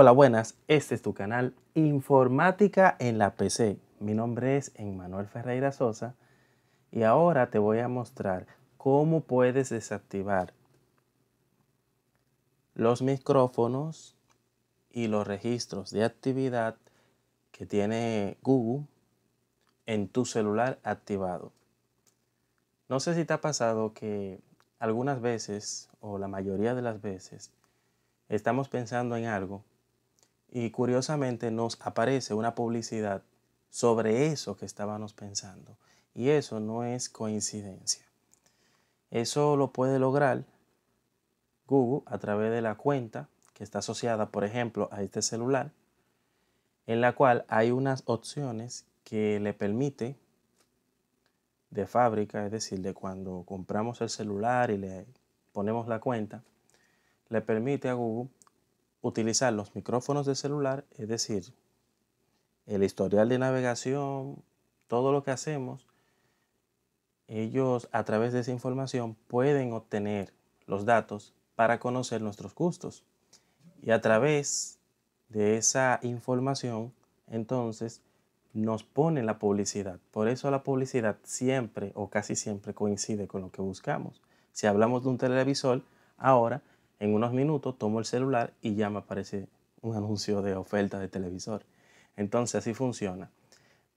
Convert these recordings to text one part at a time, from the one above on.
Hola, buenas. Este es tu canal Informática en la PC. Mi nombre es Emmanuel Ferreira Sosa y ahora te voy a mostrar cómo puedes desactivar los micrófonos y los registros de actividad que tiene Google en tu celular activado. No sé si te ha pasado que algunas veces o la mayoría de las veces estamos pensando en algo y curiosamente nos aparece una publicidad sobre eso que estábamos pensando. Y eso no es coincidencia. Eso lo puede lograr Google a través de la cuenta que está asociada, por ejemplo, a este celular, en la cual hay unas opciones que le permite de fábrica, es decir, de cuando compramos el celular y le ponemos la cuenta, le permite a Google utilizar los micrófonos de celular, es decir, el historial de navegación, todo lo que hacemos, ellos a través de esa información pueden obtener los datos para conocer nuestros gustos. Y a través de esa información, entonces, nos ponen la publicidad. Por eso la publicidad siempre o casi siempre coincide con lo que buscamos. Si hablamos de un televisor, ahora en unos minutos tomo el celular y ya me aparece un anuncio de oferta de televisor. Entonces así funciona.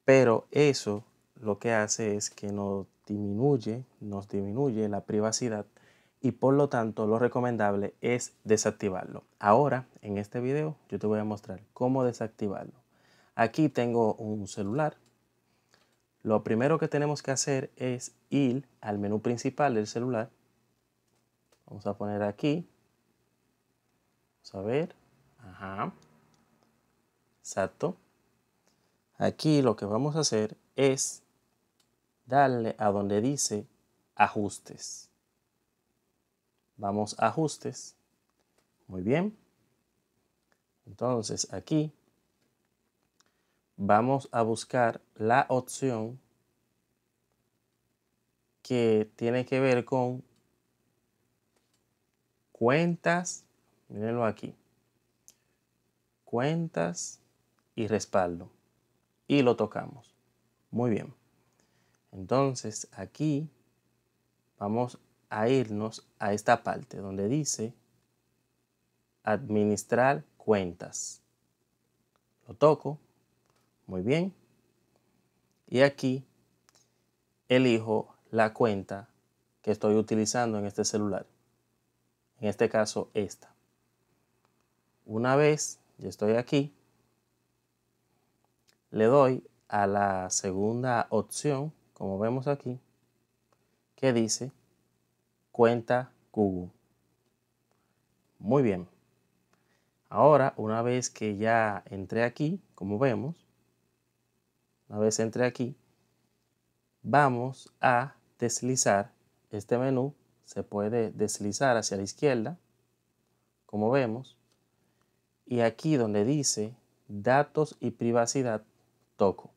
Pero eso lo que hace es que nos disminuye, nos disminuye la privacidad y por lo tanto lo recomendable es desactivarlo. Ahora en este video yo te voy a mostrar cómo desactivarlo. Aquí tengo un celular. Lo primero que tenemos que hacer es ir al menú principal del celular. Vamos a poner aquí Vamos a ver. Ajá. Exacto. Aquí lo que vamos a hacer es darle a donde dice ajustes. Vamos a ajustes. Muy bien. Entonces aquí vamos a buscar la opción que tiene que ver con cuentas Mírenlo aquí. Cuentas y respaldo. Y lo tocamos. Muy bien. Entonces aquí vamos a irnos a esta parte donde dice administrar cuentas. Lo toco. Muy bien. Y aquí elijo la cuenta que estoy utilizando en este celular. En este caso, esta una vez ya estoy aquí, le doy a la segunda opción, como vemos aquí, que dice cuenta Google. Muy bien. Ahora, una vez que ya entré aquí, como vemos, una vez entré aquí, vamos a deslizar este menú. Se puede deslizar hacia la izquierda, como vemos, y aquí donde dice datos y privacidad toco.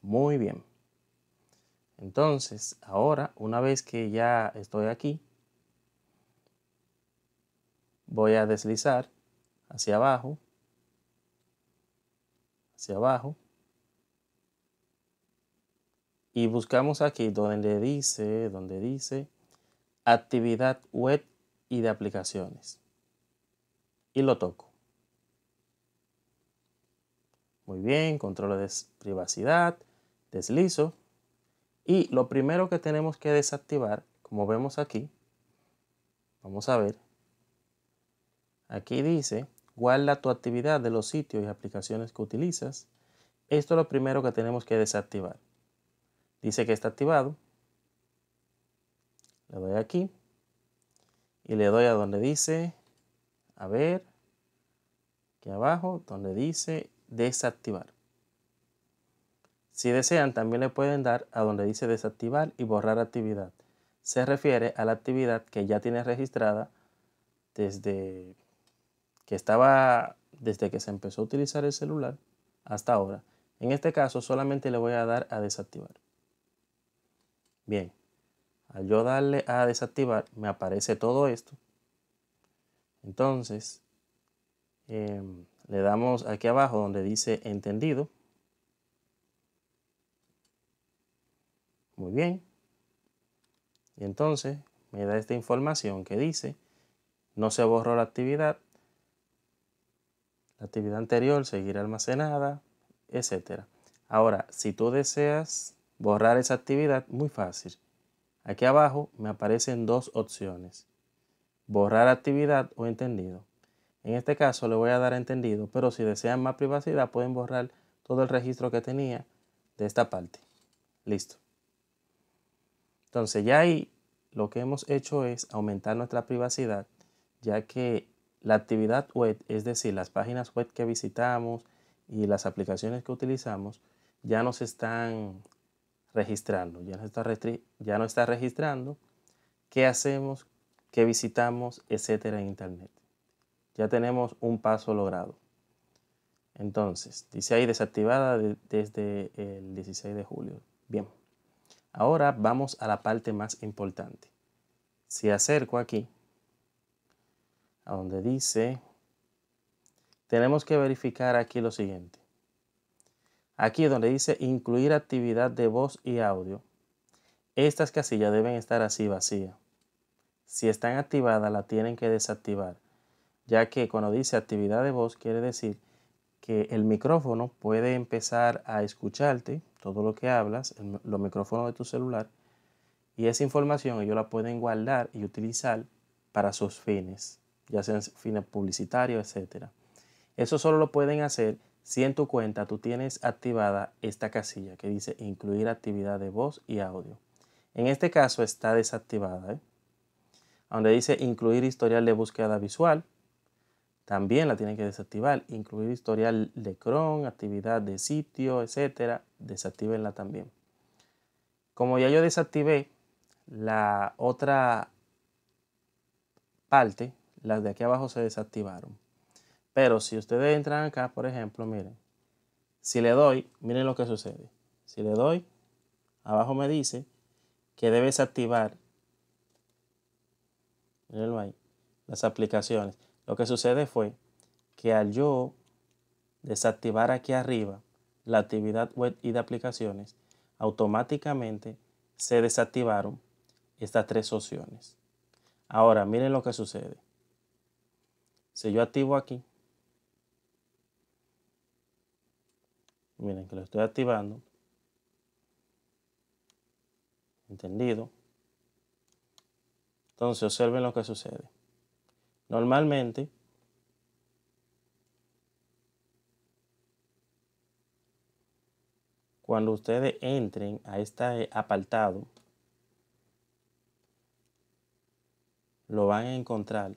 Muy bien. Entonces, ahora, una vez que ya estoy aquí, voy a deslizar hacia abajo, hacia abajo, y buscamos aquí donde dice, donde dice actividad web y de aplicaciones y lo toco. Muy bien, control de privacidad, deslizo. Y lo primero que tenemos que desactivar, como vemos aquí, vamos a ver, aquí dice, guarda tu actividad de los sitios y aplicaciones que utilizas. Esto es lo primero que tenemos que desactivar. Dice que está activado. Le doy aquí y le doy a donde dice a ver, aquí abajo, donde dice desactivar. Si desean, también le pueden dar a donde dice desactivar y borrar actividad. Se refiere a la actividad que ya tiene registrada desde que estaba, desde que se empezó a utilizar el celular hasta ahora. En este caso solamente le voy a dar a desactivar. Bien, al yo darle a desactivar me aparece todo esto entonces, em, le damos aquí abajo donde dice entendido. Muy bien. Y entonces me da esta información que dice, no se borró la actividad, la actividad anterior seguirá almacenada, etc. Ahora, si tú deseas borrar esa actividad, muy fácil. Aquí abajo me aparecen dos opciones borrar actividad o entendido. En este caso le voy a dar entendido, pero si desean más privacidad pueden borrar todo el registro que tenía de esta parte. Listo. Entonces ya ahí lo que hemos hecho es aumentar nuestra privacidad, ya que la actividad web, es decir, las páginas web que visitamos y las aplicaciones que utilizamos, ya nos están registrando, ya no está, ya está registrando qué hacemos, que visitamos, etcétera, en Internet. Ya tenemos un paso logrado. Entonces, dice ahí desactivada desde el 16 de julio. Bien, ahora vamos a la parte más importante. Si acerco aquí, a donde dice, tenemos que verificar aquí lo siguiente. Aquí donde dice incluir actividad de voz y audio, estas casillas deben estar así vacías. Si están activadas, la tienen que desactivar, ya que cuando dice actividad de voz, quiere decir que el micrófono puede empezar a escucharte todo lo que hablas, los micrófonos de tu celular, y esa información ellos la pueden guardar y utilizar para sus fines, ya sean fines publicitarios, etc. Eso solo lo pueden hacer si en tu cuenta tú tienes activada esta casilla que dice incluir actividad de voz y audio. En este caso está desactivada. ¿eh? donde dice incluir historial de búsqueda visual, también la tienen que desactivar. Incluir historial de Chrome, actividad de sitio, etcétera, desactivenla también. Como ya yo desactivé la otra parte, las de aquí abajo se desactivaron. Pero si ustedes entran acá, por ejemplo, miren, si le doy, miren lo que sucede. Si le doy, abajo me dice que debe desactivar Mírenlo ahí. Las aplicaciones. Lo que sucede fue que al yo desactivar aquí arriba la actividad web y de aplicaciones, automáticamente se desactivaron estas tres opciones. Ahora, miren lo que sucede. Si yo activo aquí, miren que lo estoy activando, entendido, entonces, observen lo que sucede. Normalmente, cuando ustedes entren a este apartado, lo van a encontrar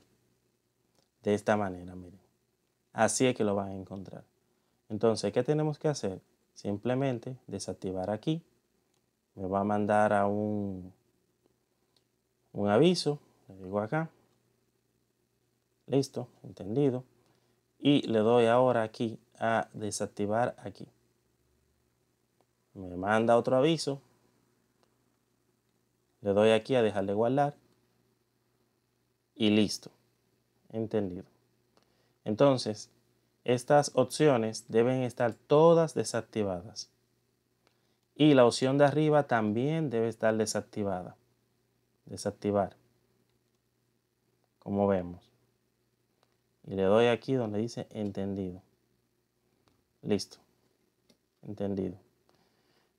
de esta manera, miren. Así es que lo van a encontrar. Entonces, ¿qué tenemos que hacer? Simplemente desactivar aquí. Me va a mandar a un un aviso, le digo acá, listo, entendido, y le doy ahora aquí a desactivar aquí. Me manda otro aviso, le doy aquí a dejar de guardar y listo, entendido. Entonces, estas opciones deben estar todas desactivadas. Y la opción de arriba también debe estar desactivada desactivar, como vemos. Y le doy aquí donde dice entendido. Listo. Entendido.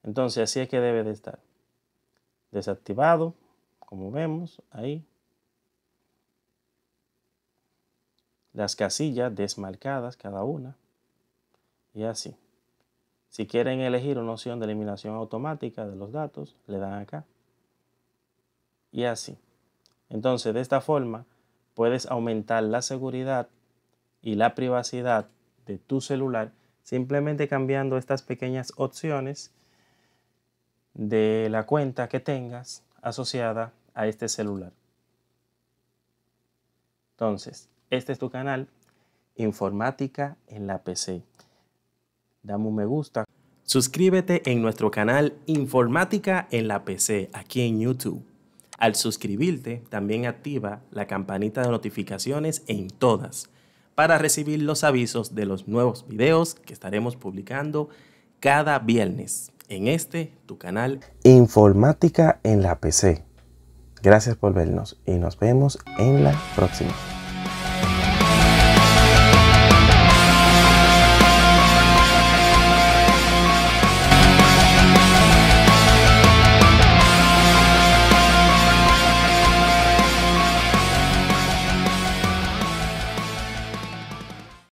Entonces así es que debe de estar. Desactivado, como vemos ahí. Las casillas desmarcadas cada una. Y así. Si quieren elegir una opción de eliminación automática de los datos, le dan acá y así. Entonces, de esta forma, puedes aumentar la seguridad y la privacidad de tu celular simplemente cambiando estas pequeñas opciones de la cuenta que tengas asociada a este celular. Entonces, este es tu canal, Informática en la PC. Dame un me gusta. Suscríbete en nuestro canal Informática en la PC, aquí en YouTube. Al suscribirte, también activa la campanita de notificaciones en todas para recibir los avisos de los nuevos videos que estaremos publicando cada viernes en este tu canal Informática en la PC. Gracias por vernos y nos vemos en la próxima.